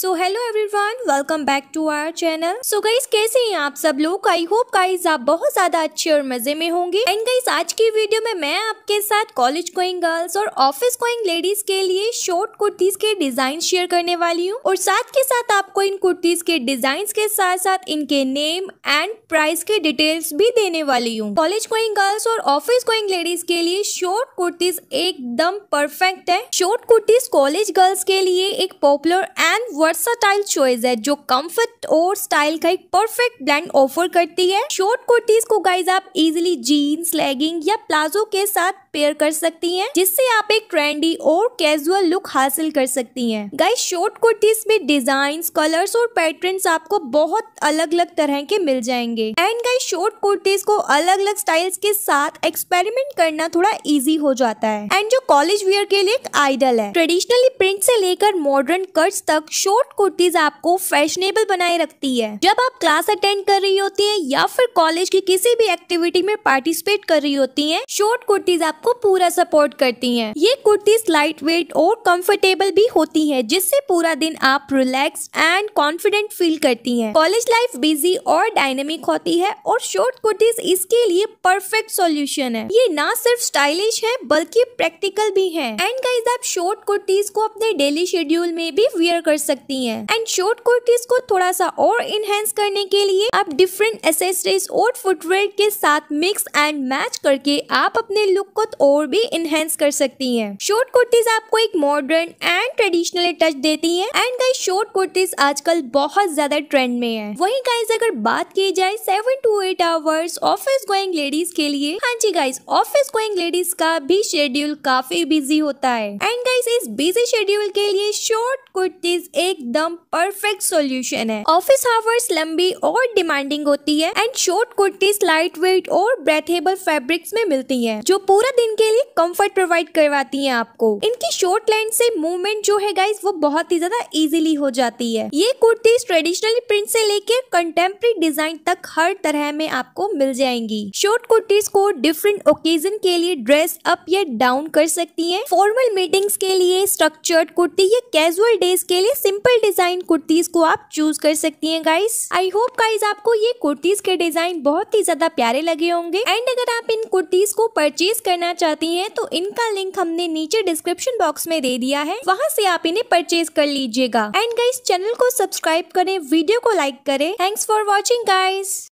So hello everyone welcome back to our channel so guys कैसे हैं आप सब लोग आई होप गाइस आप बहुत ज्यादा अच्छे और मजे में होंगे एंड गाइस आज की वीडियो में मैं आपके साथ कॉलेज गोइंग गर्ल्स और ऑफिस गोइंग लेडीज के लिए शॉर्ट कुर्तीज के डिजाइन शेयर करने वाली हूँ और साथ के साथ आपको इन कुर्तीज के डिजाइन के साथ साथ इनके नेम एंड प्राइस के डिटेल्स भी देने वाली हूँ कॉलेज गोइंग गर्ल्स और ऑफिस गोइंग लेडीज के लिए शॉर्ट कुर्तीज एकदम परफेक्ट है शॉर्ट कुर्तीज कॉलेज गर्ल्स के लिए एक पॉपुलर एंड वर्साटाइल चॉइस है जो कम्फर्ट और स्टाइल का एक परफेक्ट ब्लैंड ऑफर करती है शॉर्ट कुर्तीज को गाइज आप इजिली जीन्स लेगिंग या प्लाजो के साथ पेयर कर सकती हैं जिससे आप एक ट्रेंडी और कैजुअल लुक हासिल कर सकती हैं गाइस शॉर्ट कुर्तीज में डिजाइन कलर्स और पैटर्न आपको बहुत अलग अलग तरह के मिल जाएंगे एंड गाइस शॉर्ट कुर्तीज को अलग अलग स्टाइल्स के साथ एक्सपेरिमेंट करना थोड़ा इजी हो जाता है एंड जो कॉलेज वियर के लिए एक आइडल है ट्रेडिशनली प्रिंट से लेकर मॉडर्न कट्स तक शॉर्ट कुर्तीज आपको फैशनेबल बनाए रखती है जब आप क्लास अटेंड कर रही होती है या फिर कॉलेज की किसी भी एक्टिविटी में पार्टिसिपेट कर रही होती है शॉर्ट कुर्तीज आप आपको पूरा सपोर्ट करती हैं। ये कुर्तीस लाइट वेट और कंफर्टेबल भी होती हैं, जिससे पूरा दिन आप रिलैक्स एंड कॉन्फिडेंट फील करती हैं। कॉलेज लाइफ बिजी और डायनेमिक होती है और शॉर्ट कुर्तीज इसके लिए परफेक्ट सॉल्यूशन है ये ना सिर्फ स्टाइलिश है बल्कि प्रैक्टिकल भी है एंड गाइज आप शॉर्ट कुर्तीज को अपने डेली शेड्यूल में भी वेयर कर सकती है एंड शॉर्ट कुर्तीज को थोड़ा सा और इनहेंस करने के लिए आप डिफरेंट एसेसरीज और फुटवेयर के साथ मिक्स एंड मैच करके आप अपने लुक को ग्रोथ और भी इनहेंस कर सकती है शॉर्ट कुर्तीज आपको एक मॉडर्न एंड ट्रेडिशनल टच देती है एंड गाइस शॉर्ट कुर्तीज आजकल बहुत ज्यादा ट्रेंड में है वही गाइज अगर बात की जाए seven to eight hours office going ladies के लिए हाँ जी गाइज ऑफिस गोइंग लेडीज का भी शेड्यूल काफी बिजी होता है एंड गाइज इस बिजी शेड्यूल के लिए शॉर्ट कुर्तीज एकदम परफेक्ट सोल्यूशन है ऑफिस आवर्स लंबी और डिमांडिंग होती है and short kurtis light weight और ब्रेथेबल फेब्रिक्स में मिलती है जो पूरा दिन के लिए कंफर्ट प्रोवाइड करवाती हैं आपको इनकी शॉर्ट लाइन से मूवमेंट जो है गाइस वो बहुत ही ज्यादा इजीली हो जाती है ये कुर्तीज ट्रेडिशनल प्रिंट से लेके कंटेम्प्रेरी डिजाइन तक हर तरह में आपको मिल जाएंगी शॉर्ट कुर्तीज को डिफरेंट ओकेजन के लिए ड्रेस अप या डाउन कर सकती है फॉर्मल मीटिंग के लिए स्ट्रक्चर्ड कुर्ती या कैजुअल डेज के लिए सिंपल डिजाइन कुर्तीज को आप चूज कर सकती है गाइस आई होप गाइज आपको ये कुर्तीज के डिजाइन बहुत ही ज्यादा प्यारे लगे होंगे एंड अगर आप इन कुर्तीज को परचेज करना लेना चाहती हैं तो इनका लिंक हमने नीचे डिस्क्रिप्शन बॉक्स में दे दिया है वहाँ से आप इन्हें परचेज कर लीजिएगा एंड गाइस चैनल को सब्सक्राइब करें वीडियो को लाइक करें थैंक्स फॉर वॉचिंग गाइस